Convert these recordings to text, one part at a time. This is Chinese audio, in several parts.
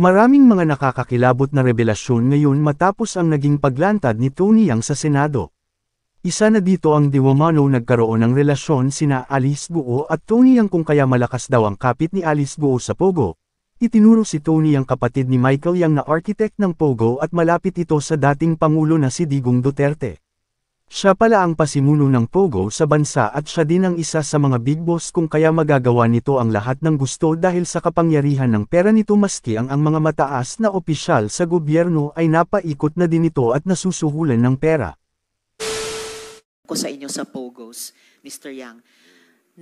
Maraming mga nakakakilabot na revelasyon ngayon matapos ang naging paglantad ni Tony Yang sa Senado. Isa na dito ang Diwamano nagkaroon ng relasyon sina Alice Guo at Tony Yang kung kaya malakas daw ang kapit ni Alice Guo sa Pogo. Itinuro si Tony Yang kapatid ni Michael Yang na architect ng Pogo at malapit ito sa dating Pangulo na si Digong Duterte. Siya pala ang pasimuno ng Pogo sa bansa at siya din ang isa sa mga big boss kung kaya magagawa nito ang lahat ng gusto dahil sa kapangyarihan ng pera nito maski ang ang mga mataas na opisyal sa gobyerno ay napaikot na din ito at nasusuhulan ng pera. Ko sa inyo sa Pogos, Mr. Yang,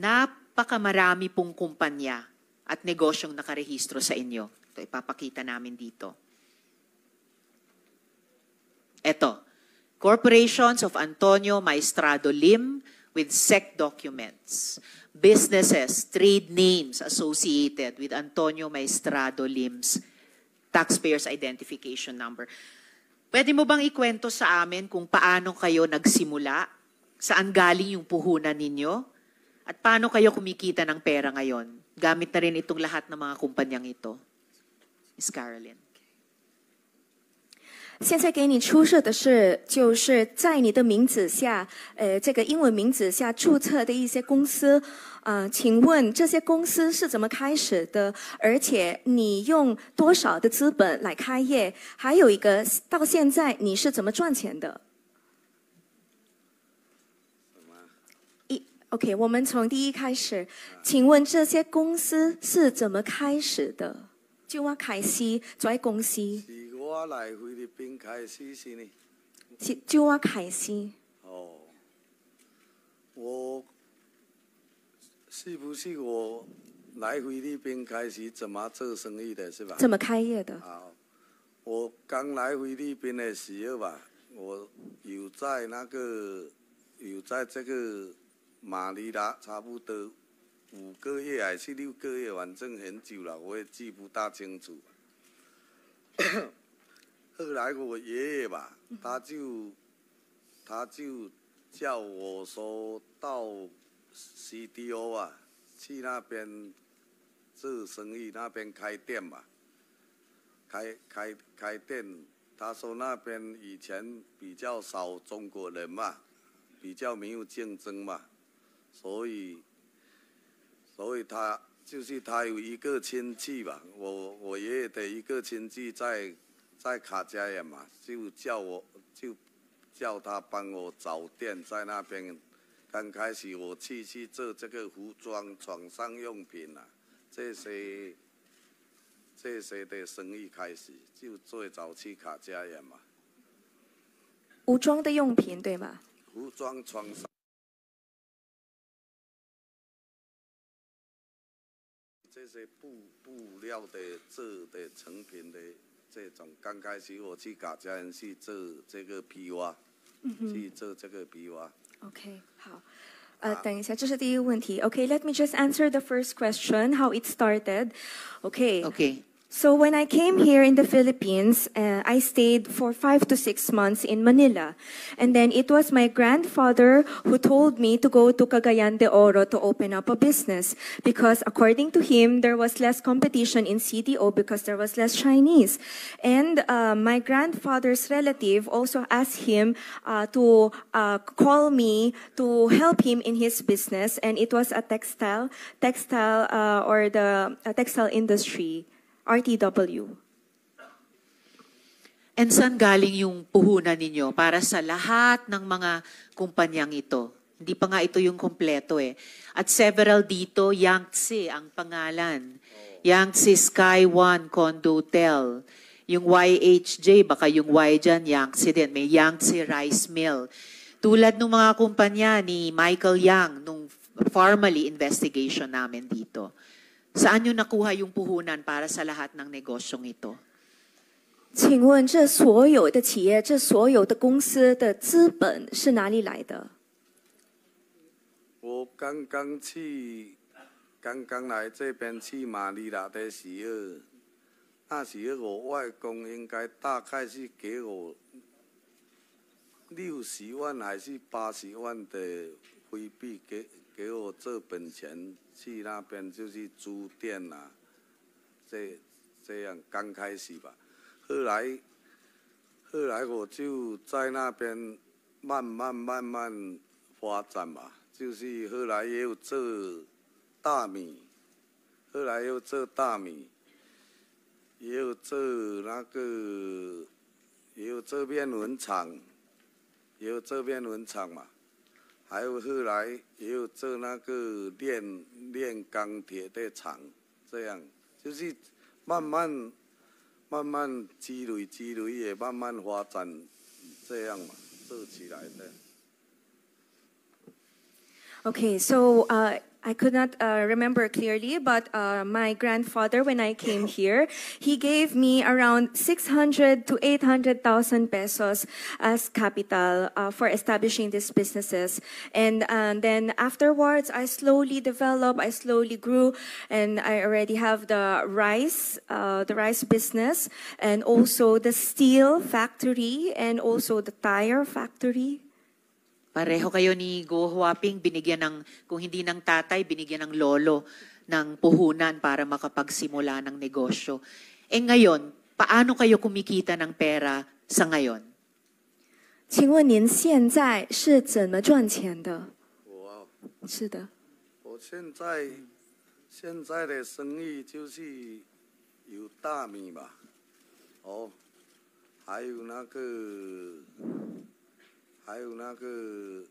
napakamarami pong kumpanya at negosyong nakarehistro sa inyo. Ito ipapakita namin dito. Ito, Corporations of Antonio Maestrado Lim with SEC documents. Businesses, trade names associated with Antonio Maestrado Lim's taxpayer's identification number. Pwede mo bang ikwento sa amin kung paano kayo nagsimula? Saan galing yung puhunan ninyo? At paano kayo kumikita ng pera ngayon? Gamit na rin itong lahat ng mga kumpanyang ito. Ms. Carolyn. 现在给你出示的是，就是在你的名字下，呃，这个英文名字下注册的一些公司，啊，请问这些公司是怎么开始的？而且你用多少的资本来开业？还有一个，到现在你是怎么赚钱的？一 OK，我们从第一开始，请问这些公司是怎么开始的？就我开始在公司。我来菲律宾开始是呢，是就我开始。哦，我是不是我来菲律宾开始怎么做生意的，是吧？怎么开业的？好，我刚来菲律宾的时候吧，我有在那个有在这个马尼拉，差不多五个月还是六个月，反正很久了，我也记不大清楚。后来我爷爷吧，他就他就叫我说到 CDO 啊，去那边做生意，那边开店嘛。开开开店，他说那边以前比较少中国人嘛，比较没有竞争嘛，所以所以他就是他有一个亲戚吧，我我爷爷的一个亲戚在。在卡加延嘛，就叫我就叫他帮我找店在那边。刚开始我去去做这个服装、床上用品啊，这些这些的生意开始，就最早去卡加延嘛。服装的用品对吗？服装、床上这些布布料的做的成品的。这种刚开始我去搞家人去做这个皮蛙，去做这个皮蛙。OK，好，呃，等一下，这是第一个问题。OK，let me just answer the first question. How it started? OK，OK。So when I came here in the Philippines, uh, I stayed for five to six months in Manila. And then it was my grandfather who told me to go to Cagayan de Oro to open up a business. Because according to him, there was less competition in CDO because there was less Chinese. And uh, my grandfather's relative also asked him uh, to uh, call me to help him in his business. And it was a textile, textile uh, or the textile industry. RTW. And saan galing yung puhunan ninyo para sa lahat ng mga kumpanyang ito? Hindi pa nga ito yung kompleto eh. At several dito, Yangtze ang pangalan. Yangtze Sky One Condotel. Yung YHJ, baka yung Y dyan, Yangtze din. May Yangtze Rice Mill. Tulad ng mga kumpanya ni Michael Yang nung formally investigation namin dito. 请问这所有的企业，这所有的公司的资本是哪里来的？我刚刚去，刚刚来这边去马尼拉的时候，那时候我外公应该大概是给我六十万还是八十万的回币给。给我做本钱去那边就是租店呐，这这样刚开始吧，后来后来我就在那边慢慢慢慢发展嘛，就是后来也有做大米，后来又做大米，也有做那个有做面粉厂，有做面粉厂嘛。还有后来也有做那个炼炼钢铁的厂，这样就是慢慢慢慢积累积累，也慢慢发展这样嘛做起来的。Okay, so, uh. I could not uh, remember clearly, but uh, my grandfather, when I came here, he gave me around 600 to 800,000 pesos as capital uh, for establishing these businesses. And, and um, then afterwards, I slowly developed, I slowly grew, and I already have the rice, uh, the rice business, and also the steel factory, and also the tire factory. Pareho kayo ni Go Huaping, binigyan ng, kung hindi ng tatay, binigyan ng lolo ng puhunan para makapagsimula ng negosyo. Eh ngayon, paano kayo kumikita ng pera sa ngayon? 请问您现在是怎么赚钱的？我、啊，是的。我现在现在的生意就是有大米吧，哦，还有那个还有那个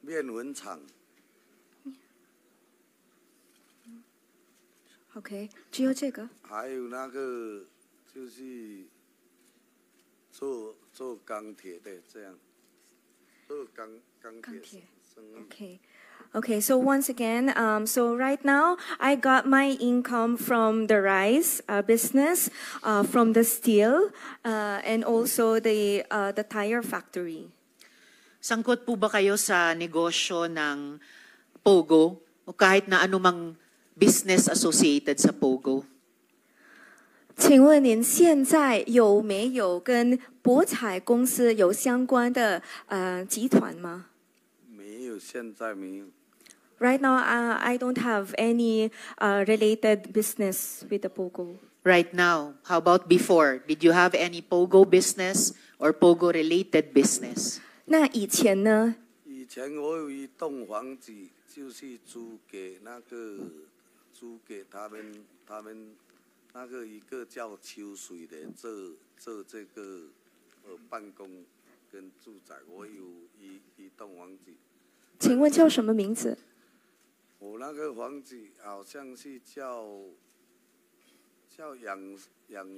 面粉厂。OK，只有这个。还有那个就是做做钢铁的这样，做钢钢铁。钢铁 Okay. Okay, so once again, um, so right now I got my income from the rice uh, business, uh, from the steel, uh, and also the uh, the tire factory. Sangkot po ba kayo sa negosyo ng Pogo o kahit na anumang business associated sa Pogo? 请问您现在有没有跟博彩公司有相关的呃集团吗没有，现在没有。？Right now, uh, I don't have any uh, related business with the Pogo. Right now, how about before? Did you have any Pogo business or Pogo related business? 那以前呢？以前我有一栋房子，就是租给那个租给他们，他们那个一个叫秋水的做做这个呃办公跟住宅。我有一一栋房子，请问叫什么名字？我那个房子好像是叫叫杨杨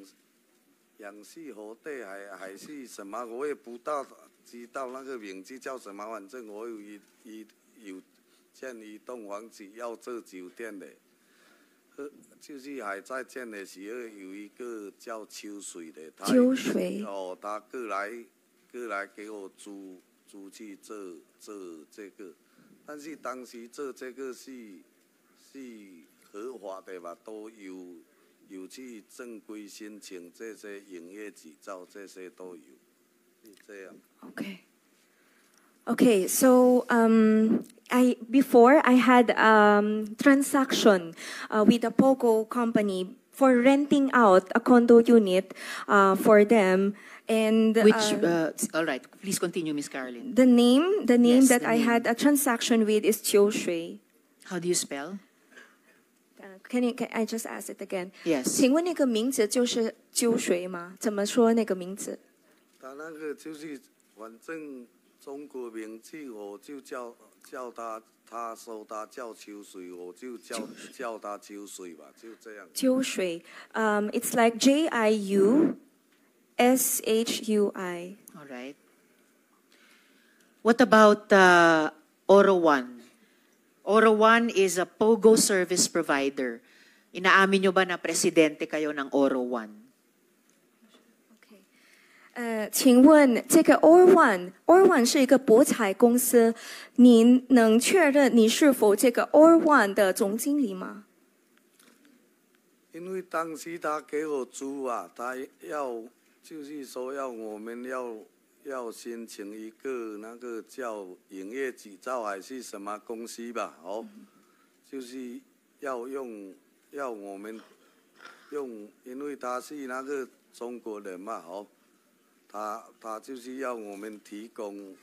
杨氏何德还还是什么？我也不大。知道那个名字叫什么？反正我有一一有建一栋房子要做酒店的，呃，就是还在建的时候，有一个叫秋水的，他哦，他过来过来给我租租去做做这个，但是当时做这个是是合法的吧？都有有去正规申请这些营业执照，这些都有。Okay. Okay, so um, I before I had um, transaction uh, with a Pogo company for renting out a condo unit uh, for them and which uh, uh all right please continue miss carolyn the name the name yes, that the i name. had a transaction with is Tio Shui. how do you spell uh, can, you, can I just ask it again? Yes. 请问那个名字就是“揪水”吗？怎么说那个名字？他那个就是反正中国名气，我就叫叫他，他说他叫秋水，我就叫叫他秋水吧，就这样。秋水，um, it's like J I U S H U I. All right. What about uh, Oro One? Oro One is a POGO service provider. Inaamin nyo ba na presidente kayo ng Oro One? 呃，请问这个 o r One o r One 是一个博彩公司？您能确认你是否这个 o r One 的总经理吗？因为当时他给我租啊，他要就是说要我们要要先请一个那个叫营业执照还是什么公司吧？哦，就是要用要我们用，因为他是那个中国人嘛？哦。他他就是要我们提供，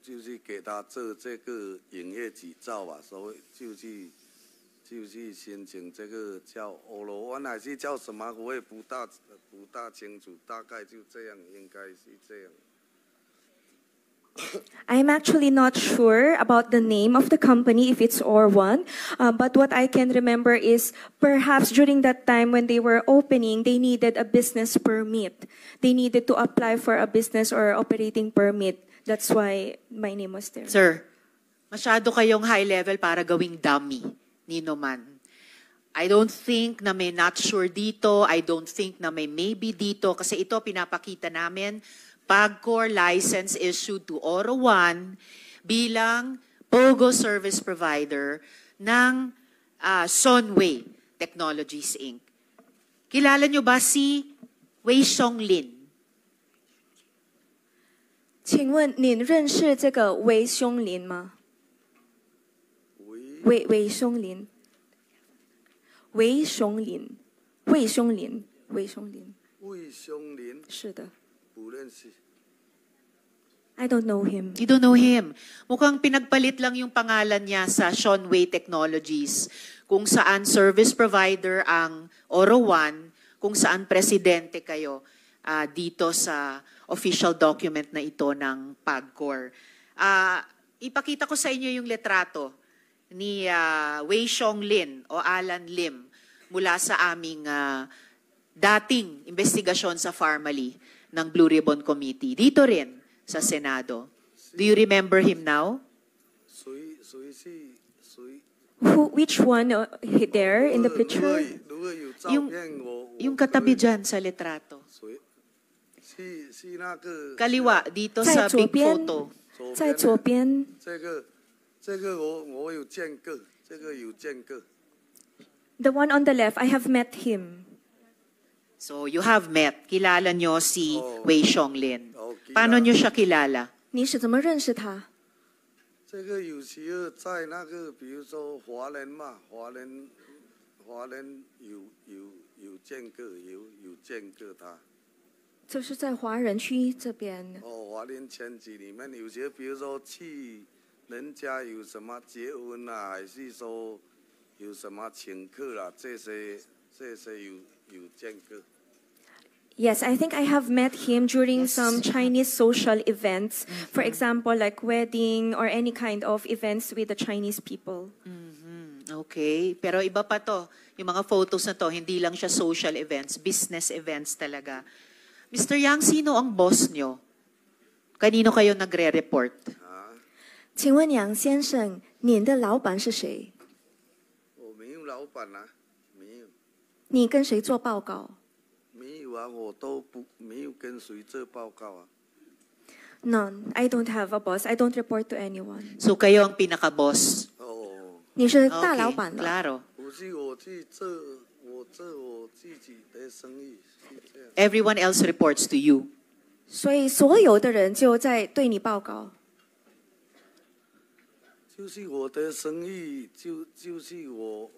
就是给他做这个营业执照吧，所以就是就是申请这个叫欧罗湾还是叫什么，我也不大不大清楚，大概就这样应该是这样。I'm actually not sure about the name of the company, if it's Orwan, uh, but what I can remember is perhaps during that time when they were opening, they needed a business permit. They needed to apply for a business or operating permit. That's why my name was there. Sir, masyado kayong high level para gawing dummy, ni Noman. I don't think na may not sure dito, I don't think na may maybe dito, kasi ito pinapakita namin PAGCOR license issued to Oro 1 bilang POGO service provider ng uh, ah, Sunway Technologies Inc. Kilala nyo ba si Wei Xionglinlin? 请问您认识这个魏松林吗？魏魏松林，魏松林，魏松林，魏松林，魏松林，是的，不认识。I don't know him. You don't know him. Mukhang pinagpalit lang yung pangalan niya sa Sean Way Technologies, kung saan service provider ang Oro One, kung saan presidente kayo uh, dito sa official document na ito ng PAGCOR. Uh, ipakita ko sa inyo yung letrato ni uh, Wei Xiong Lin o Alan Lim mula sa aming uh, dating investigasyon sa Farmally ng Blue Ribbon Committee. Dito rin, sa Senado. Do you remember him now? Who, which one uh, there in the picture? Yung, yung katabi dyan sa litrato. Kaliwa, dito sa big photo. 在左边。这个，这个我我有见过，这个有见过。The one on the left, I have met him. So you have met, kilala nyo si oh. Wei Xiong 潘诺纽什基来了，你是怎么认识他？这个有时候在那个，比如说华人嘛，华人华人有有有见过，有有见过他。就是在华人区这边。哦，华人圈子里面有些，比如说去人家有什么结婚啊，还是说有什么请客啊，这些这些有有见过。Yes, I think I have met him during yes. some Chinese social events. Mm-hmm. For example, like wedding or any kind of events with the Chinese people. Mm-hmm. Okay. Pero iba pa to. Yung mga photos na to, hindi lang siya social events, business events talaga. Mr. Yang, sino ang boss niyo? Kanino kayo nagre-report? Yang, laoban oh, Ni gen 请问杨先生，您的老板是谁？我没有老板啊，没有。你跟谁做报告？完我都不没有跟谁做报告啊。None. I don't have a boss. I don't report to anyone. So kayo ang pinaka-boss. 哦，你是大老板了 Claro. 不是我去做，我做我自己的生意是这样。Everyone else reports to you. 所以所有的人就在对你报告。就是我的生意，就就是我，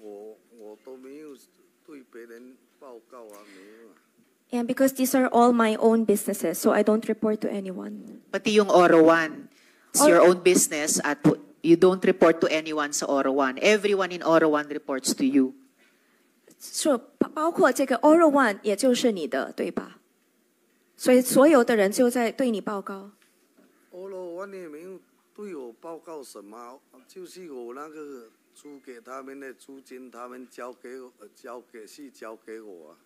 我我都没有对别人 and because these are all my own businesses, so I don't report to anyone. Pati yung Oro 1, it's your own business at you don't report to anyone sa Oro 1. Everyone in Oro 1 reports to you. So, 包括这个 Oro One 也就是你的，对吧？所以所有的人就在对你报告。Oro One 也没有对我报告什么，就是我那个租给他们的租金，他们交给我，交给是交给我。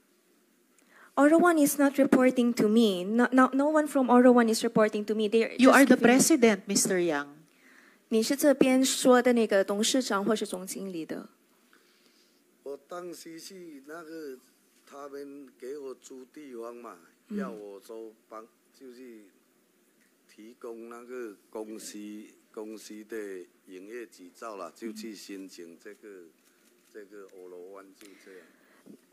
o r o w a n is not reporting to me. No, no one from o r o w a n is reporting to me. There. You are the president, Mr. Yang. 你是这边说的那个董事长或是总经理的？我当时是那个，他们给我租地方嘛，要我说帮，就是提供那个公司。公司的营业执照啦，就去申请这个这个欧罗湾就这样。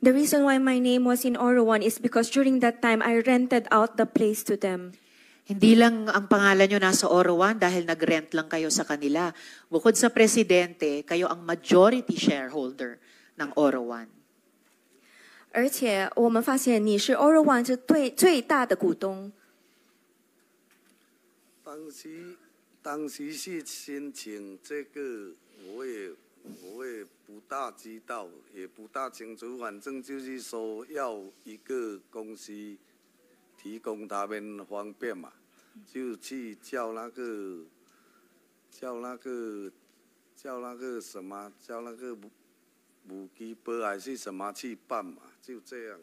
The reason why my name was in Orowan is because during that time I rented out the place to them. Hindi lang ang pangalan nyo nasa Orowan dahil nagrent lang kayo sa kanila. Bukod sa presidente, kayo ang majority shareholder ng Orowan. 而且我们发现你是 Orowan 是最最大的股东。当时当时是申请这个，我也我也不大知道，也不大清楚。反正就是说，要一个公司提供他们方便嘛，就去叫那个叫那个叫那个什么叫那个母鸡白还是什么去办嘛，就这样。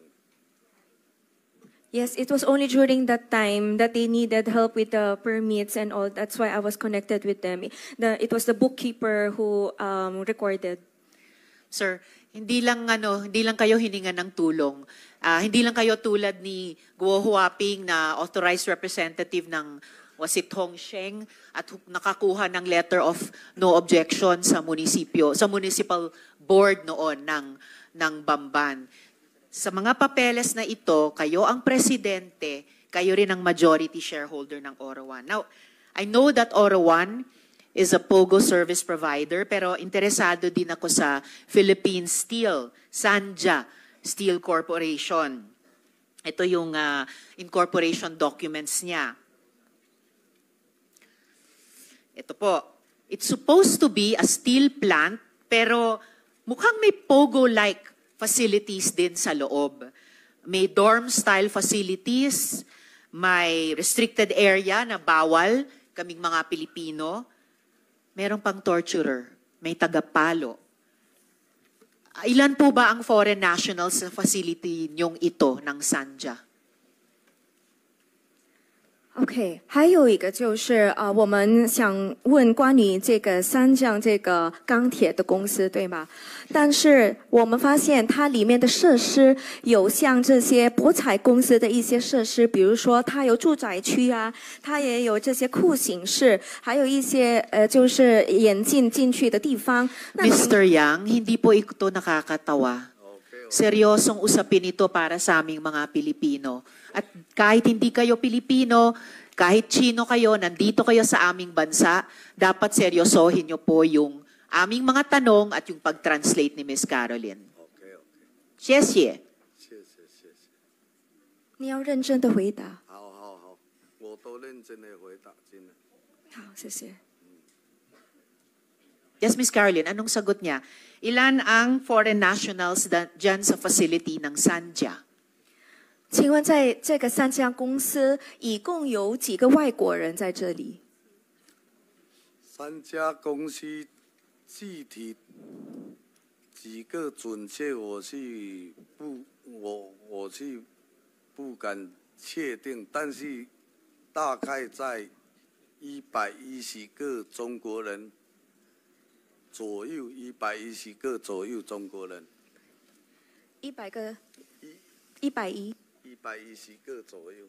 Yes, it was only during that time that they needed help with the permits and all. That's why I was connected with them. The, it was the bookkeeper who um, recorded. Sir, hindi lang ano, hindi lang kayo hininga ng tulong. Uh, hindi lang kayo tulad ni Guo Huaping na authorized representative ng was it Hong Sheng at nakakuha ng letter of no objection sa munisipyo, sa municipal board noon ng ng Bamban. Sa mga papeles na ito, kayo ang presidente, kayo rin ang majority shareholder ng Oro One. Now, I know that Oro One is a POGO service provider, pero interesado din ako sa Philippine Steel, Sanja Steel Corporation. Ito yung uh, incorporation documents niya. Ito po. It's supposed to be a steel plant, pero mukhang may POGO-like facilities din sa loob. May dorm-style facilities, may restricted area na bawal kaming mga Pilipino. Merong pang torturer, may tagapalo. Ilan po ba ang foreign nationals sa facility niyong ito ng Sanja? OK，还有一个就是啊，我们想问关于这个三江这个钢铁的公司对吗？但是我们发现它里面的设施有像这些博彩公司的一些设施，比如说它有住宅区啊，它也有这些库刑室，还有一些呃就是严禁进去的地方。Mr. Yang，hindi po i o na ka katawa. seryosong usapin ito para sa aming mga Pilipino. At kahit hindi kayo Pilipino, kahit Chino kayo, nandito kayo sa aming bansa, dapat seryosohin nyo po yung aming mga tanong at yung pag-translate ni Miss Caroline. Okay, okay. Yes, yes. Miss Caroline, anong sagot niya? ilan ang foreign nationals dyan sa facility ng Sanja？请问在这个三家公司，一共有几个外国人在这里？三家公司具体几个准确我是不，我我是不敢确定，但是大概在一百一十个中国人。左右一百一十个左右中国人。一百个。一一百一。一百一十个左右。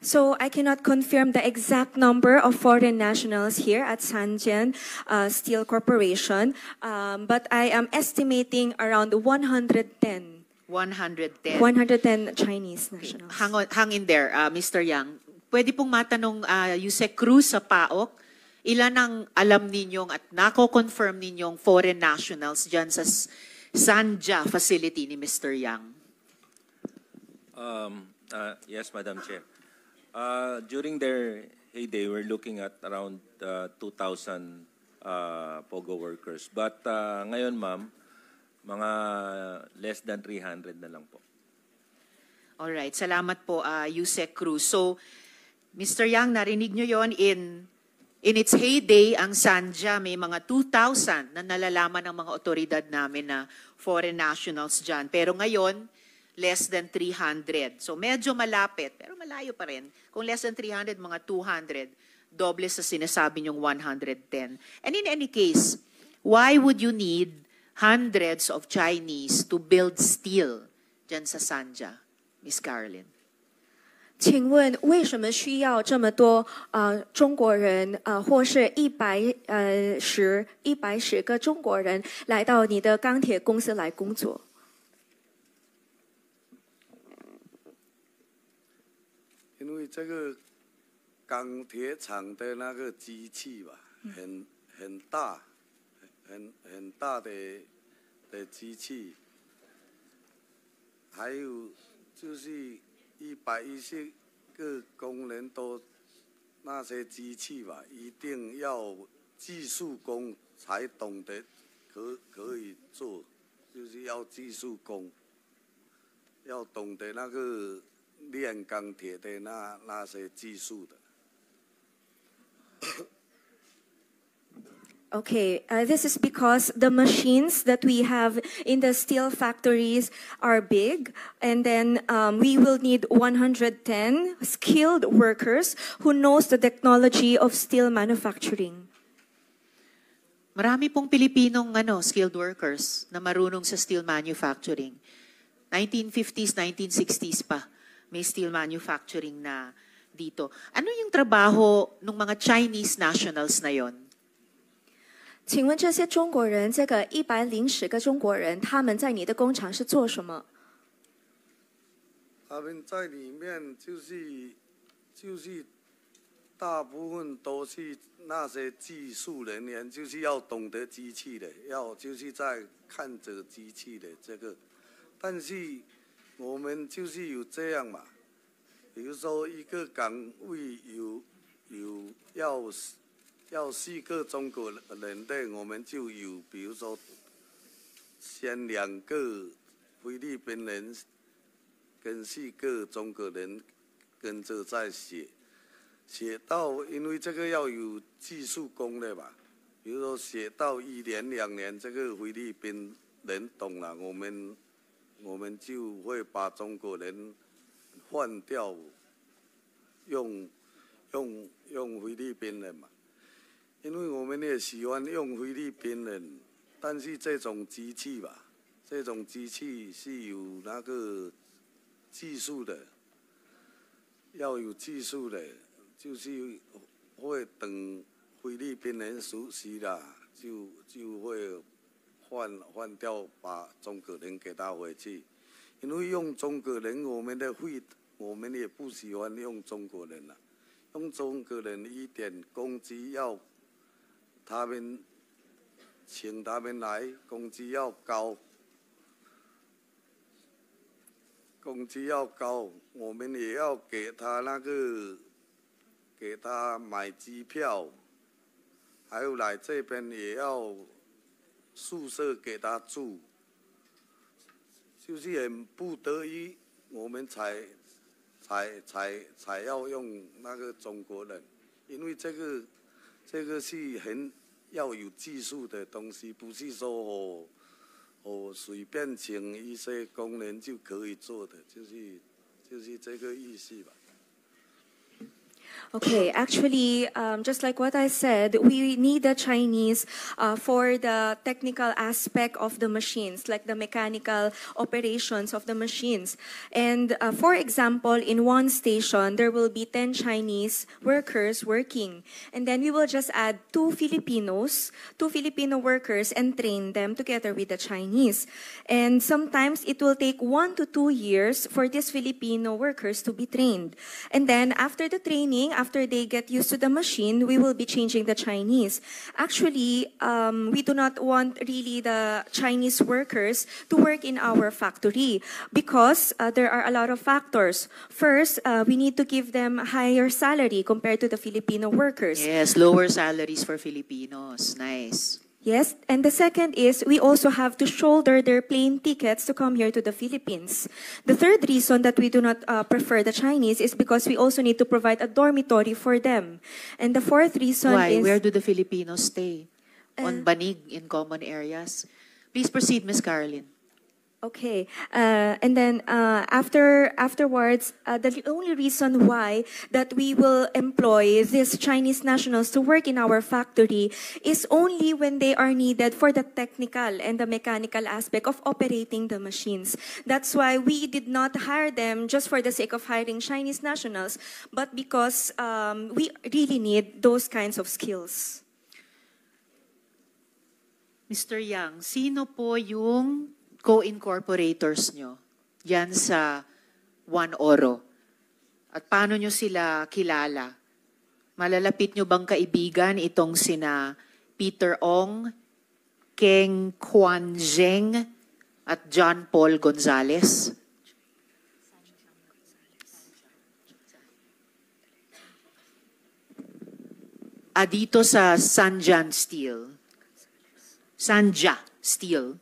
So I cannot confirm the exact number of foreign nationals here at Sanjian uh, Steel Corporation, um, but I am estimating around 110. 110. 110 Chinese nationals. Okay. Hang, on, hang in there, uh, Mr. Yang. Pwede pong matanong uh, Yusek Cruz sa PAOK ilan ang alam ninyong at nako-confirm ninyong foreign nationals dyan sa Sanja facility ni Mr. Yang? Um, uh, yes, Madam Chair. Uh, during their heyday, we're looking at around uh, 2,000 uh, POGO workers. But uh, ngayon, ma'am, mga less than 300 na lang po. All right, Salamat po, uh, Yusek Cruz. So, Mr. Yang, narinig nyo yon in In its heyday, ang Sanja may mga 2,000 na nalalaman ng mga otoridad namin na foreign nationals dyan. Pero ngayon, less than 300. So medyo malapit, pero malayo pa rin. Kung less than 300, mga 200, doble sa sinasabi niyong 110. And in any case, why would you need hundreds of Chinese to build steel dyan sa Sanja, Miss Carlin? 请问为什么需要这么多啊中国人啊，或是一百呃十一百十个中国人来到你的钢铁公司来工作？因为这个钢铁厂的那个机器吧，很很大，很很大的的机器，还有就是。一百一十个工人都那些机器吧，一定要技术工才懂得，可可以做，就是要技术工，要懂得那个炼钢铁的那那些技术的。Okay, uh, this is because the machines that we have in the steel factories are big, and then um, we will need 110 skilled workers who knows the technology of steel manufacturing. Marami pong Pilipinong ano, skilled workers na marunong sa steel manufacturing. 1950s, 1960s pa may steel manufacturing na dito. Ano yung trabaho ng mga Chinese nationals na yon? 请问这些中国人，这个一百零十个中国人，他们在你的工厂是做什么？他们在里面就是就是大部分都是那些技术人员，就是要懂得机器的，要就是在看着机器的这个。但是我们就是有这样嘛，比如说一个岗位有有要。要四个中国人的，我们就有，比如说，先两个菲律宾人跟四个中国人跟着在写，写到因为这个要有技术功的吧，比如说写到一年两年，这个菲律宾人懂了，我们我们就会把中国人换掉，用用用菲律宾人嘛。因为我们也喜欢用菲律宾人，但是这种机器吧，这种机器是有那个技术的，要有技术的，就是会等菲律宾人熟悉了，就就会换换掉，把中国人给他回去。因为用中国人，我们的会，我们也不喜欢用中国人了。用中国人一点工资要。他们请他们来，工资要高，工资要高，我们也要给他那个，给他买机票，还有来这边也要宿舍给他住，就是很不得已，我们才才才才要用那个中国人，因为这个。这个是很要有技术的东西，不是说哦随便请一些工人就可以做的，就是就是这个意思吧。Okay, actually, um, just like what I said, we need the Chinese uh, for the technical aspect of the machines, like the mechanical operations of the machines. And uh, for example, in one station, there will be 10 Chinese workers working. And then we will just add two Filipinos, two Filipino workers, and train them together with the Chinese. And sometimes it will take one to two years for these Filipino workers to be trained. And then after the training, after they get used to the machine, we will be changing the Chinese. Actually, um, we do not want really the Chinese workers to work in our factory because uh, there are a lot of factors. First, uh, we need to give them higher salary compared to the Filipino workers. Yes, lower salaries for Filipinos. Nice. Yes, and the second is we also have to shoulder their plane tickets to come here to the Philippines. The third reason that we do not uh, prefer the Chinese is because we also need to provide a dormitory for them. And the fourth reason Why? is... Where do the Filipinos stay? Uh, On banig, in common areas? Please proceed, Ms. Carolyn. Okay, uh, and then uh, after afterwards, uh, the only reason why that we will employ these Chinese nationals to work in our factory is only when they are needed for the technical and the mechanical aspect of operating the machines. That's why we did not hire them just for the sake of hiring Chinese nationals, but because um, we really need those kinds of skills. Mr. Yang, sino po yung co-incorporators nyo yan sa One Oro? At paano nyo sila kilala? Malalapit nyo bang kaibigan itong sina Peter Ong, Keng Kwan Zheng, at John Paul Gonzales? Adito ah, dito sa Sanjan Steel. Sanja Steel.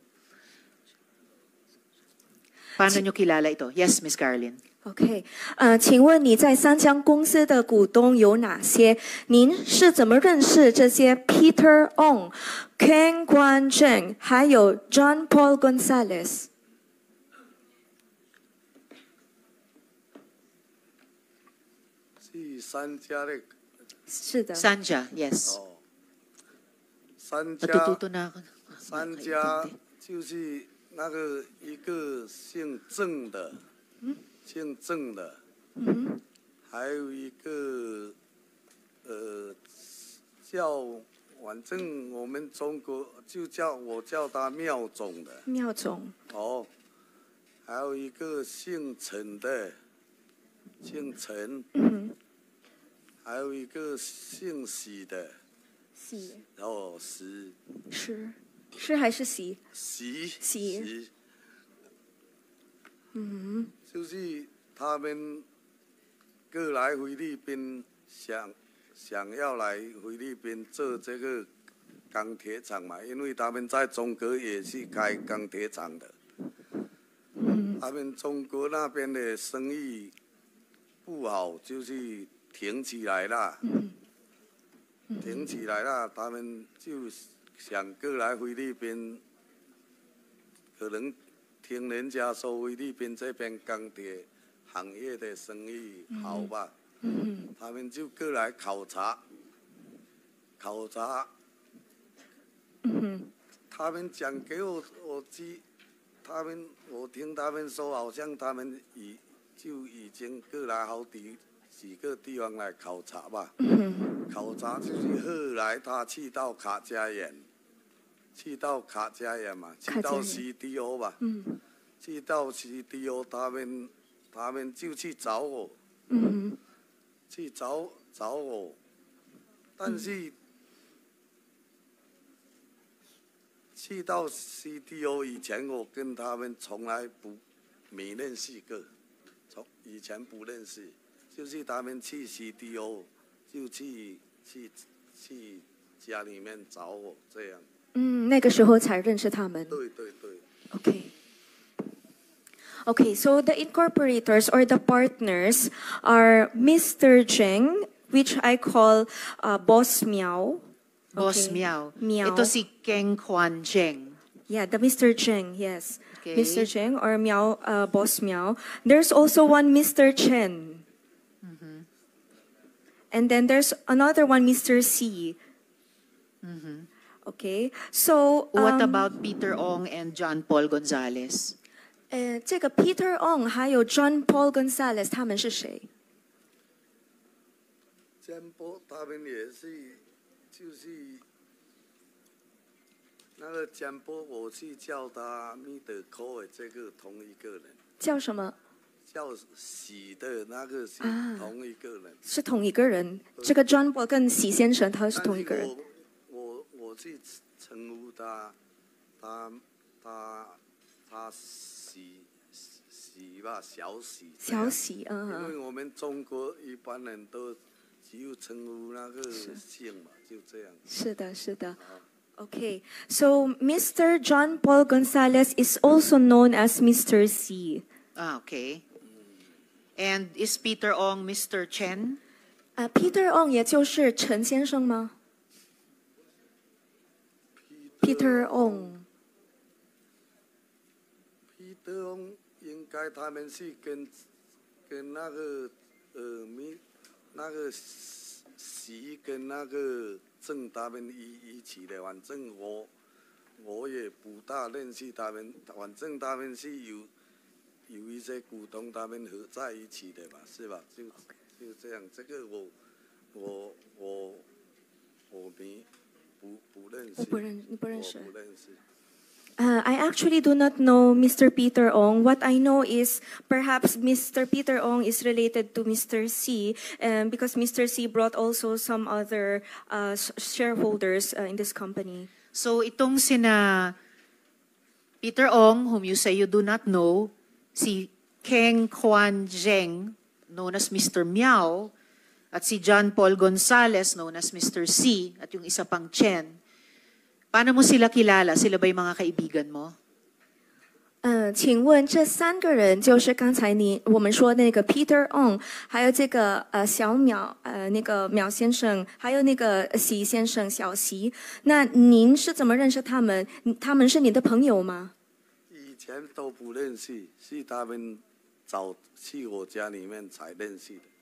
帕诺尼基，了解这个？Yes，Miss Garlin。Okay，呃，请问你在三江公司的股东有哪些？您是怎么认识这些 Peter Ong、Keng u a n Cheng，还有 John Paul Gonzalez？是三家的。是的，三家。Yes。三家。三家就是。那个一个姓郑的，嗯，姓郑的，嗯还有一个，呃，叫反正我们中国就叫我叫他妙总的，妙总，哦，还有一个姓陈的，姓陈，嗯还有一个姓喜的，喜，哦，喜，石，是还是习？习习，嗯，就是他们过来菲律宾，想想要来菲律宾做这个钢铁厂嘛，因为他们在中国也是开钢铁厂的，他们中国那边的生意不好，就是停起来了，停起来了，他们就。想过来菲律宾，可能听人家说菲律宾这边钢铁行业的生意好吧，他们就过来考察，考察。他们讲给我，我记，他们我听他们说，好像他们已就已经过来好几。几个地方来考察吧，考察就是后来他去到卡加延，去到卡加延嘛，去到 CDO 吧，去到 CDO 他们他们就去找我，去找找我，但是去到 CDO 以前我跟他们从来不没认识过，从以前不认识。就是他们去 Okay, so the incorporators or the partners are Mr. Cheng, which I call uh, Boss Miao. Boss Miao. Miao. Ito si Keng Kwan Cheng. Yeah, the Mr. Cheng, yes. Okay. Mr. Cheng or Miao, uh, Boss Miao. There's also one Mr. Chen. And then there's another one, Mr. C. Mm-hmm. Okay, so um, what about Peter Ong and John Paul Gonzalez? 呃，这个 eh, Peter Ong 还有 John Paul Gonzalez 他们是谁？占卜他们也是，就是那个占卜，我去叫他 m i d c o 这个同一个人。叫什么？叫喜的那个啊，同一个人是同一个人。这个 John Paul 跟喜先生他是同一个人。我我去称呼他，他他他喜喜吧，小喜。小喜，嗯嗯。因为我们中国一般人都只有称呼那个姓嘛，就这样。是的，是的。OK，so Mr. John Paul g o n z a l e z is also known as Mr. C。啊，OK。And is Peter Ong Mr. Chen？呃，Peter Ong 也就是陈先生吗？Peter Ong。Peter Ong 应该他们是跟跟那个呃，没那个徐跟那个郑他们一一起的。反正我我也不大认识他们，反正他们是有。有一些股东他们合在一起的嘛，是吧？就就这样，这个我我我我没不不认识，我不认你不认识，我不认识。Uh, I actually do not know Mr. Peter Ong. What I know is perhaps Mr. Peter Ong is related to Mr. C um, because Mr. C brought also some other uh, shareholders uh, in this company. So itong sina Peter Ong, whom you say you do not know, si Keng Kwan Zheng, known as Mr. Miao, at si John Paul Gonzales, known as Mr. C, at yung isa pang Chen. Paano mo sila kilala? Sila ba yung mga kaibigan mo? 嗯、呃，请问这三个人就是刚才您我们说那个 uh, Peter On，还有这个呃小淼呃那个淼先生，还有那个席先生小席。那您是怎么认识他们？他们是你的朋友吗？前都不认识，是他们早去我家里面才认识的。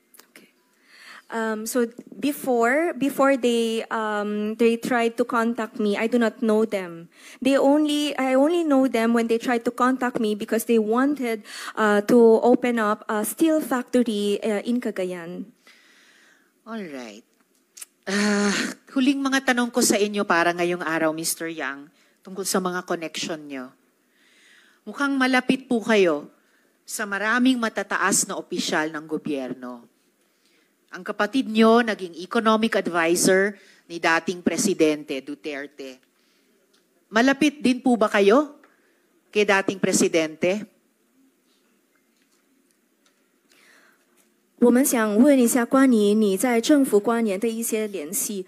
Um, so before before they um, they tried to contact me, I do not know them. They only I only know them when they tried to contact me because they wanted uh, to open up a steel factory uh, in Cagayan. All right. Uh, huling mga tanong ko sa inyo para ngayong araw, Mr. Yang, tungkol sa mga connection nyo. Mukhang malapit po kayo sa maraming matataas na opisyal ng gobyerno. Ang kapatid nyo naging economic advisor ni dating Presidente Duterte. Malapit din po ba kayo kay dating Presidente? 我们想问一下关于你在政府关联的一些联系。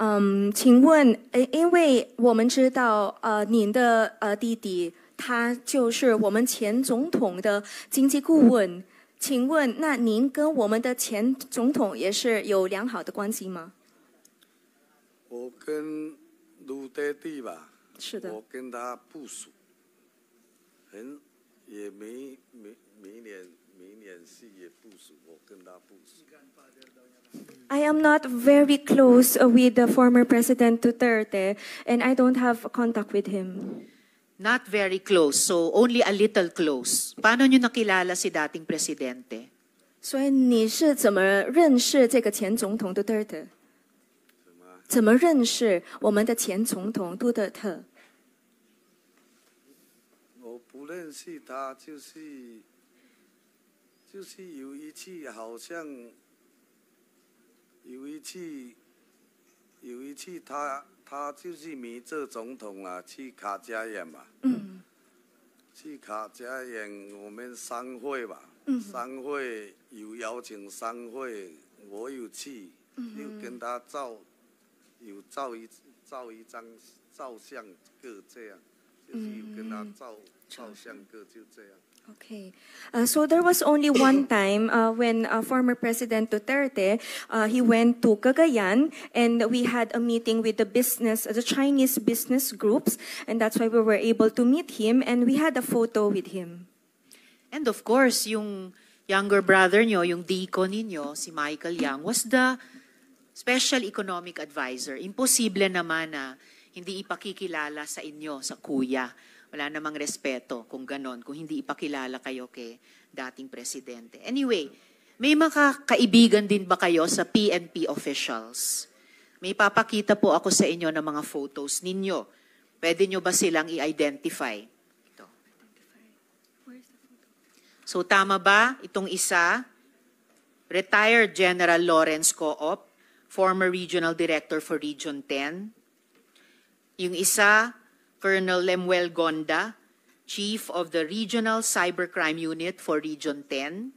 嗯，请问，呃，因为我们知道，呃，您的呃弟弟。他就是我们前总统的经济顾问。请问，那您跟我们的前总统也是有良好的关系吗？我跟卢德蒂吧，是的，我跟他部署，也也没没没年没年事也部署，我跟他部署。I am not very close with the former president Duterte, and I don't have contact with him. Not very close, so only a little close. 怎么样认识这个前总统杜特尔特？怎么认识我们的前总统杜特尔特？我不认识他，就是就是有一次，好像有一次有一次他。他就是没做总统啊，去卡加宴嘛，去卡加宴，我们商会嘛，商会有邀请商会，我有去，又跟他照，有照一照一张照相个这样，就是有跟他照照相个就这样。Okay. Uh, so there was only one time uh, when uh, former President Duterte, uh, he went to Cagayan and we had a meeting with the business, the Chinese business groups, and that's why we were able to meet him and we had a photo with him. And of course, yung younger brother nyo, yung deacon ninyo, si Michael Yang, was the special economic advisor. Imposible naman na hindi ipakikilala sa inyo, sa kuya. Wala namang respeto kung ganon, kung hindi ipakilala kayo kay dating presidente. Anyway, may mga kaibigan din ba kayo sa PNP officials? May papakita po ako sa inyo ng mga photos ninyo. Pwede nyo ba silang i-identify? Ito. So tama ba itong isa? Retired General Lawrence Co-op, former Regional Director for Region 10. Yung isa, Colonel Lemuel Gonda, Chief of the Regional Cybercrime Unit for Region 10.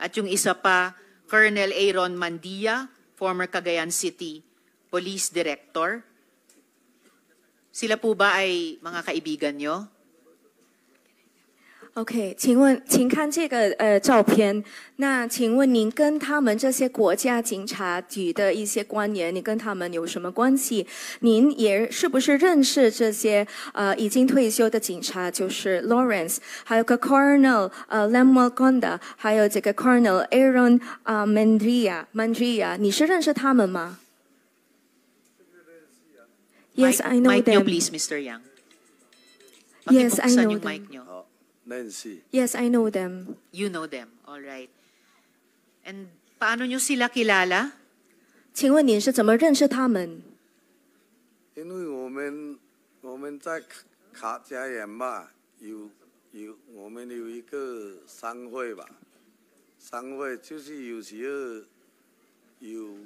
At yung isa pa, Colonel Aaron Mandia, former Cagayan City Police Director. Sila po ba ay mga kaibigan nyo? OK，请问，请看这个呃照片。那请问您跟他们这些国家警察局的一些官员，你跟他们有什么关系？您也是不是认识这些呃已经退休的警察？就是 Lawrence，还有个 Colonel 呃 Lemuel Conda，还有这个 Colonel Aaron 啊 m e n d r i a m a n d r i a 你是认识他们吗？Yes，I know that. m i k e p l e a s e m r Yang. Yes，I know that. n n a c Yes, y I know them. You know them, all right. And paano n y u sila kilala? 请问你是怎么认识他们？因为我们我们在卡卡园嘛，有有我们有一个商会吧，商会就是有时候有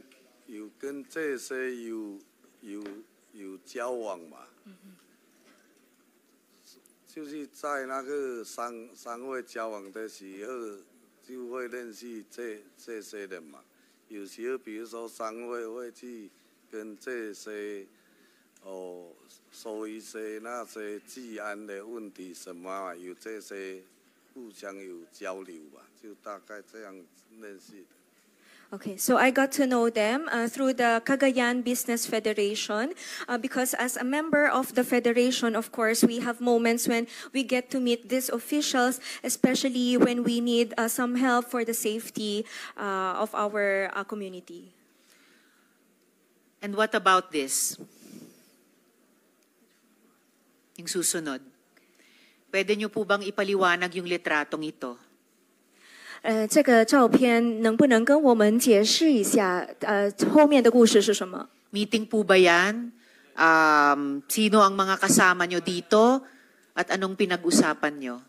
有跟这些有有有交往嘛。就是在那个商商会交往的时候，就会认识这这些人嘛。有时候，比如说商会会去跟这些哦说一些那些治安的问题什么啊，有这些互相有交流吧，就大概这样认识。Okay, so I got to know them uh, through the Cagayan Business Federation uh, because as a member of the federation, of course, we have moments when we get to meet these officials, especially when we need uh, some help for the safety uh, of our uh, community. And what about this? Yung susunod. Pwede niyo po bang ipaliwanag yung litratong ito? 呃，这个照片能不能跟我们解释一下？呃，后面的故事是什么？Meeting pubyang。嗯，siino ang mga k a s a m a y o dito at anong pinag-usapan y o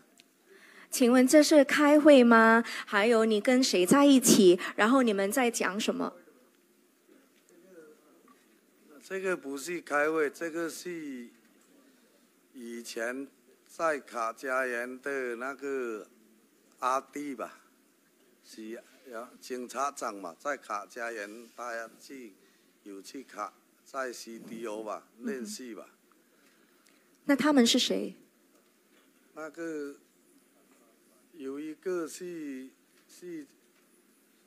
请问这是开会吗？还有你跟谁在一起？然后你们在讲什么？这个不是开会，这个是以前在卡家园的那个阿弟吧。是呀，警察长嘛，在卡家园，大家去有去卡在 CDO 吧面试吧。那他们是谁？那个有一个是是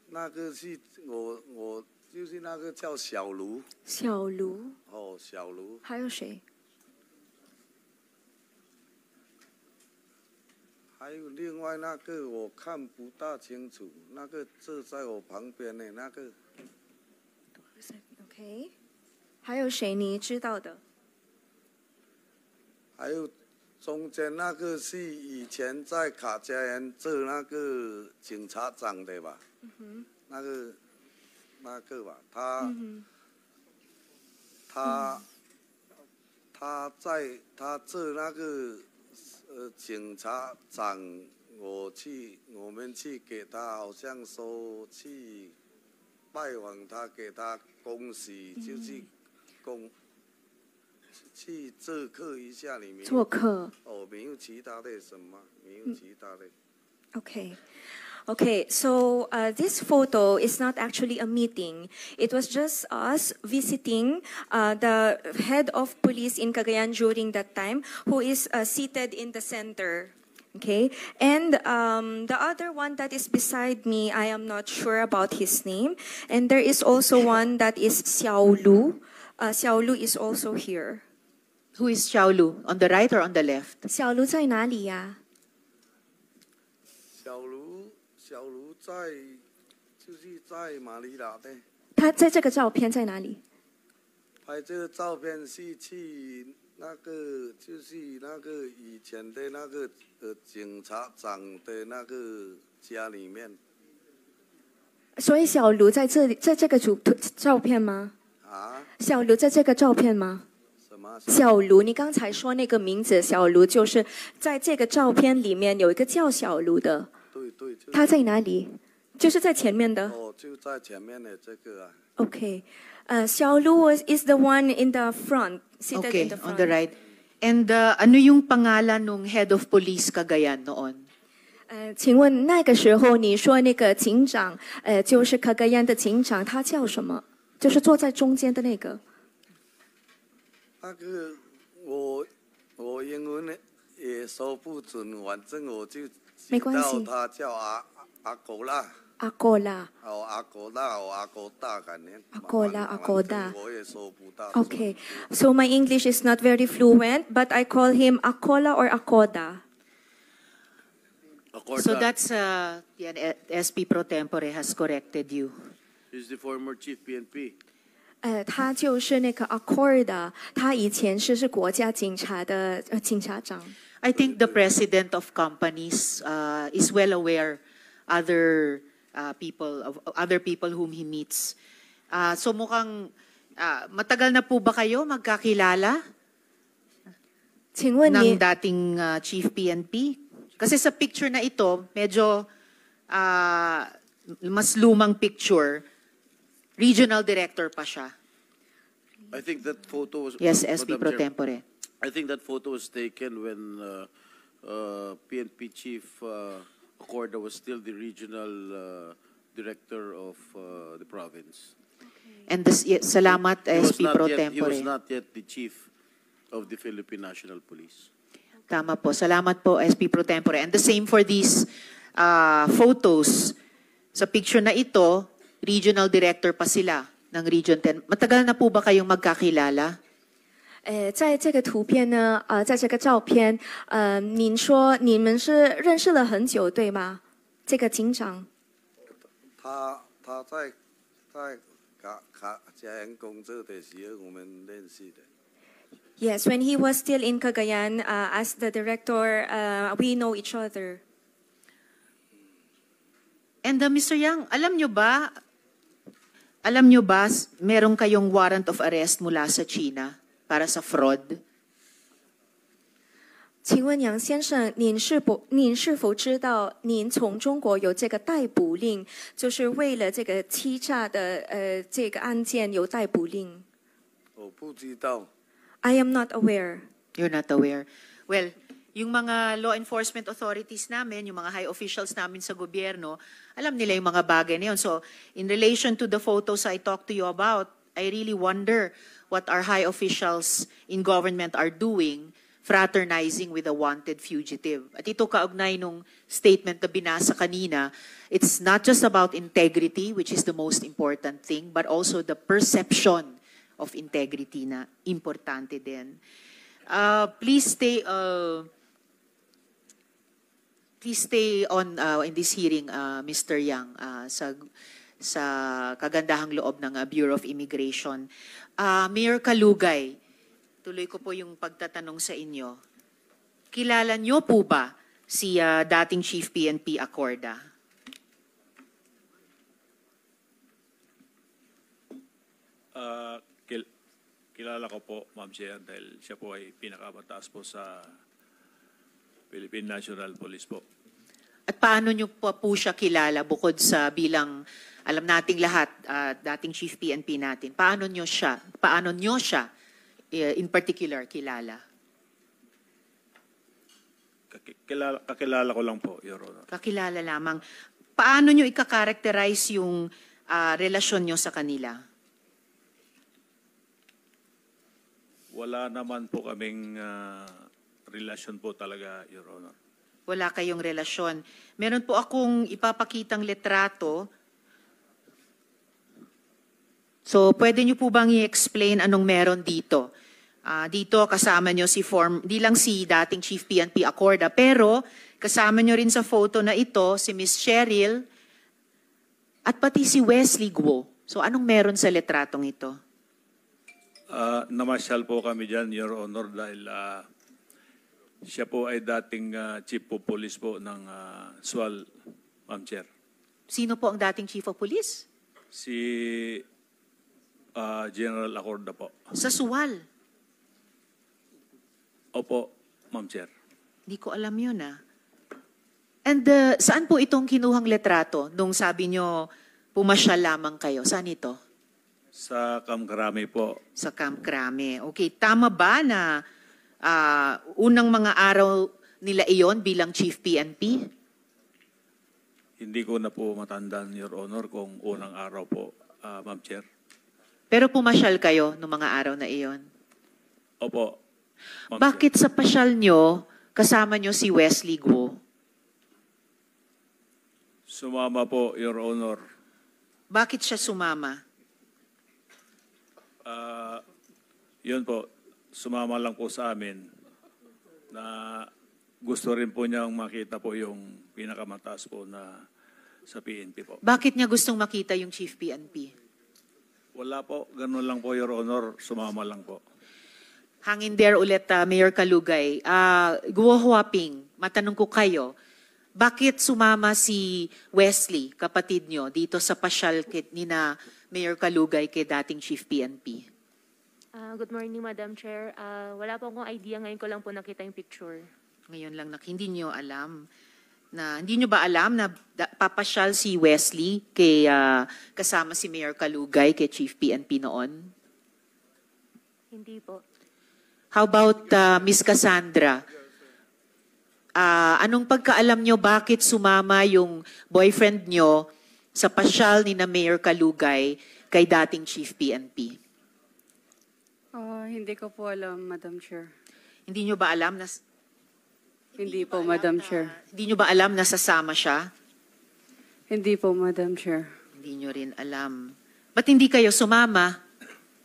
那个是我我就是那个叫小卢。小卢。哦，小卢。还有谁？还有另外那个我看不大清楚，那个坐在我旁边的那个。OK，还有谁你知道的？还有中间那个是以前在卡加园做那个警察长的吧？嗯那个，那个吧，他，他，他在他做那个。呃，警察长，我去，我们去给他，好像说去拜访他，给他恭喜，就是恭去做客一下里面。做客哦，没有其他的什么，没有其他的。OK。Okay, so uh, this photo is not actually a meeting. It was just us visiting uh, the head of police in Cagayan during that time, who is uh, seated in the center. Okay, and um, the other one that is beside me, I am not sure about his name. And there is also one that is Xiao Lu. Uh, Xiao Lu is also here. Who is Xiao Lu? On the right or on the left? Xiao Lu Yeah? 在，就是在马里拉的。他在这个照片在哪里？拍这个照片是去那个，就是那个以前的那个呃警察长的那个家里面。所以小卢在这里，在这个主照片吗？啊？小卢在这个照片吗？什么？小卢，你刚才说那个名字小卢，就是在这个照片里面有一个叫小卢的。他在哪里？就是在前面的。哦，就在前面的这个。啊。OK，呃，小路 is the one in the front。OK，a y on the right。And ano yung pangalan ng head of police kagaya n oon？呃，请问那个时候你说那个警长，呃，就是 kagaya n 的警长，他叫什么？就是坐在中间的那个。那个，我我英文呢也说不准，反正我就。没关系。他叫阿阿狗啦。阿哥啦。哦，阿哥啦，哦，阿哥大，感觉。阿哥啦，阿哥大。我也说不大。Okay, so my English is not very fluent, but I call him Akola or Akoda. So that's uh, yeah, SP Pro Tempore has corrected you. He's the former chief PNP. 呃，他就是那个 uh, Akoda，他以前是是国家警察的呃警察长。Uh, I think the president of companies uh, is well aware other uh, people of other people whom he meets. Uh, so mukhang uh, matagal na po ba kayo magkakilala 请问你 ng eh. dating uh, chief PNP? Kasi sa picture na ito, medyo uh, mas lumang picture, regional director pa siya. I think that photo was... Yes, SP Madam Pro Chair, Tempore. I think that photo was taken when uh, uh, PNP Chief uh, Acorda was still the regional uh, director of uh, the province. And this, yeah, salamat He SP not Pro yet- He was not yet the chief of the Philippine National Police. Tama po. Salamat po SP Pro Tempore. And the same for these uh, photos. Sa picture na ito, regional director pa sila ng Region 10. Matagal na po ba kayong magkakilala? 哎，在这个图片呢，呃，在这个照片，呃，您说你们是认识了很久，对吗？这个警长，他他在在卡卡家园工作的时候，我们认识的。Yes, when he was still in k a g a y a n as the director, we know each other. And Mr. Yang, alam nyo ba? Alam nyo ba? m e r o n k a y o n g warrant of arrest mula sa China. para sa fraud? 请问杨先生，您是否您是否知道，您从中国有这个逮捕令，就是为了这个欺诈的呃这个案件有逮捕令我不知道。？I am not aware. You're not aware. Well, yung mga law enforcement authorities namin, yung mga high officials namin sa gobyerno, alam nila yung mga bagay na yun. So, in relation to the photos I talked to you about, I really wonder what our high officials in government are doing, fraternizing with a wanted fugitive. At ito kaugnay nung statement na binasa kanina, it's not just about integrity, which is the most important thing, but also the perception of integrity na importante din. Uh, please stay... Uh, please stay on uh, in this hearing, uh, Mr. Yang, uh, sa sa kagandahang loob ng uh, Bureau of Immigration. Uh, Mayor Kalugay, tuloy ko po yung pagtatanong sa inyo. Kilala niyo po ba si uh, dating Chief PNP Acorda? Uh, kil kilala ko po, Ma'am Chair, dahil siya po ay pinakamataas po sa Philippine National Police po. At paano niyo po, po siya kilala bukod sa bilang alam nating lahat, uh, dating chief PNP natin, paano nyo siya, paano nyo siya uh, in particular kilala? Kakilala, kakilala ko lang po, Your Honor. Kakilala lamang. Paano nyo ikakarakterize yung uh, relasyon nyo sa kanila? Wala naman po kaming uh, relasyon po talaga, Your Honor. Wala kayong relasyon. Meron po akong ipapakitang letrato So, pwede niyo po bang i-explain anong meron dito? Uh, dito kasama niyo si form, di lang si dating Chief PNP Acorda, pero kasama niyo rin sa photo na ito si Miss Cheryl at pati si Wesley Guo. So, anong meron sa letratong ito? Uh, namasyal po kami dyan, Your Honor, dahil uh, siya po ay dating uh, Chief of Police po ng uh, SWAL, Ma'am Chair. Sino po ang dating Chief of Police? Si uh, General Accord po. Sa Suwal? Opo, Ma'am Chair. Hindi ko alam yun ah. And uh, saan po itong kinuhang letrato nung sabi nyo pumasyal lamang kayo? Saan ito? Sa Kamkrami po. Sa Kamkrami. Okay, tama ba na uh, unang mga araw nila iyon bilang Chief PNP? Hindi ko na po matandaan, Your Honor, kung unang araw po, uh, Ma'am Chair. Pero pumasyal kayo noong mga araw na iyon. Opo. Ma'am Bakit sa pasyal nyo, kasama nyo si Wesley Guo? Sumama po, Your Honor. Bakit siya sumama? Ah, yun po, sumama lang po sa amin na gusto rin po niyang makita po yung pinakamataas po na sa PNP po. Bakit niya gustong makita yung Chief PNP? Wala po, ganun lang po, Your Honor. Sumama lang po. Hang there ulit, uh, Mayor Kalugay. Uh, Guo Huaping, matanong ko kayo, bakit sumama si Wesley, kapatid nyo, dito sa pasyal ni na Mayor Kalugay kay dating Chief PNP? Uh, ah, good morning, Madam Chair. Uh, wala po akong idea. Ngayon ko lang po nakita yung picture. Ngayon lang, na, hindi nyo alam na hindi nyo ba alam na papasyal si Wesley kay uh, kasama si Mayor Kalugay kay Chief PNP noon? Hindi po. How about uh, Miss Cassandra? Uh, anong pagkaalam nyo bakit sumama yung boyfriend nyo sa pasyal ni na Mayor Kalugay kay dating Chief PNP? Uh, oh, hindi ko po alam, Madam Chair. Hindi nyo ba alam na hindi po, Madam Chair. Hindi nyo ba alam na sasama siya? Hindi po, Madam Chair. Hindi nyo rin alam. Ba't hindi kayo sumama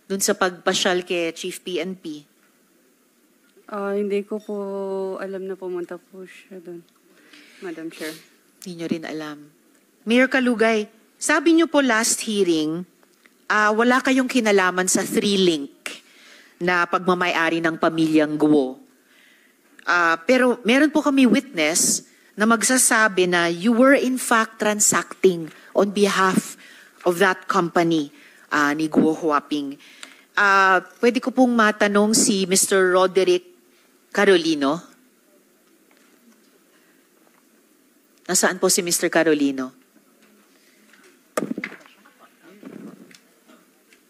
dun sa pagpasyal kay Chief PNP? Ah, hindi ko po alam na pumunta po siya doon, Madam Chair. Hindi nyo rin alam. Mayor Kalugay, sabi nyo po last hearing, ah, wala kayong kinalaman sa three link na pagmamayari ng pamilyang Guo. Uh, pero meron po kami witness na magsasabi na you were in fact transacting on behalf of that company uh, ni Guo Huaping. Uh, pwede ko pong matanong si Mr. Roderick Carolino. Nasaan po si Mr. Carolino?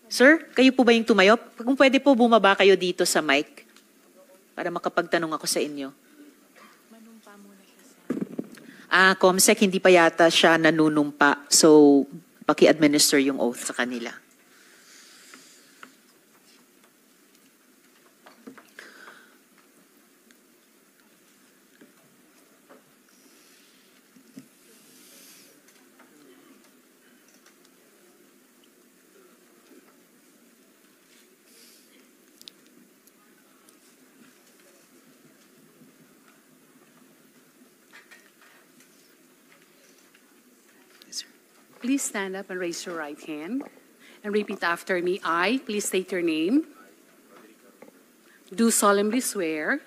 Sir, kayo po ba yung tumayo? Kung pwede po bumaba kayo dito sa mic para makapagtanong ako sa inyo. Manumpa muna siya sa... Ah, Comsec, hindi pa yata siya nanunumpa. So, paki-administer yung oath sa kanila. Please stand up and raise your right hand and repeat after me. I, please state your name, do solemnly swear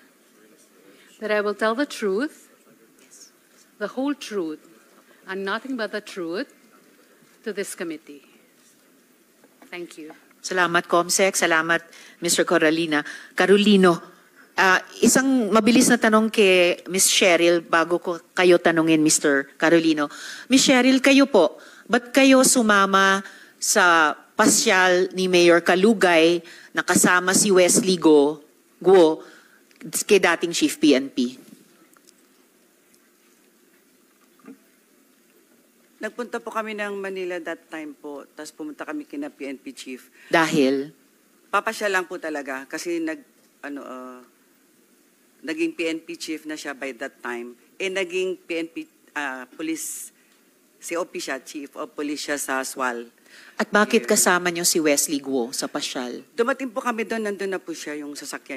that I will tell the truth, the whole truth, and nothing but the truth to this committee. Thank you. Salamat, Comsec. Salamat, Mr. Coralina. Carolino, uh, isang mabilis na tanong kay Ms. Cheryl bago ko kayo tanungin, Mr. Carolino. Ms. Cheryl, kayo po, ba't kayo sumama sa pasyal ni Mayor Kalugay na kasama si Wesley Go, Guo kay dating Chief PNP? Nagpunta po kami ng Manila that time po, tapos pumunta kami kina PNP Chief. Dahil? Papasya lang po talaga kasi nag, ano, uh, naging PNP Chief na siya by that time. Eh, naging PNP uh, ah, Police Si OP Chief of Police siya sa SWAL. At bakit Here. kasama niyo si Wesley Guo sa pasyal? Dumating po kami doon, nandun na po siya yung sasakyan.